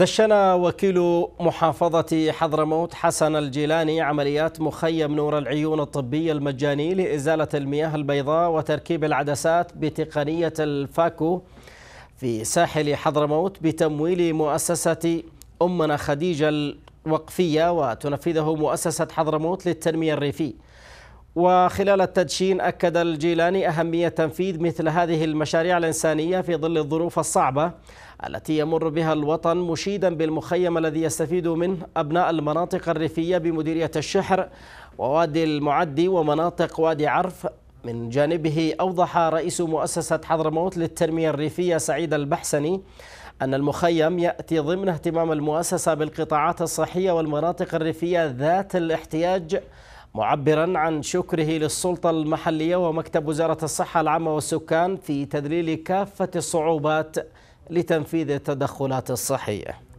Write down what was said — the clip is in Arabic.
دشن وكيل محافظة حضرموت حسن الجيلاني عمليات مخيم نور العيون الطبي المجاني لإزالة المياه البيضاء وتركيب العدسات بتقنية الفاكو في ساحل حضرموت بتمويل مؤسسة أمنا خديجة الوقفية وتنفذه مؤسسة حضرموت للتنمية الريفي وخلال التدشين أكد الجيلاني أهمية تنفيذ مثل هذه المشاريع الإنسانية في ظل الظروف الصعبة التي يمر بها الوطن مشيدا بالمخيم الذي يستفيد منه أبناء المناطق الريفية بمديرية الشحر ووادي المعدي ومناطق وادي عرف من جانبه أوضح رئيس مؤسسة حضرموت للتنمية الريفية سعيد البحسني أن المخيم يأتي ضمن اهتمام المؤسسة بالقطاعات الصحية والمناطق الريفية ذات الاحتياج معبرا عن شكره للسلطة المحلية ومكتب وزارة الصحة العامة والسكان في تذليل كافة الصعوبات لتنفيذ التدخلات الصحية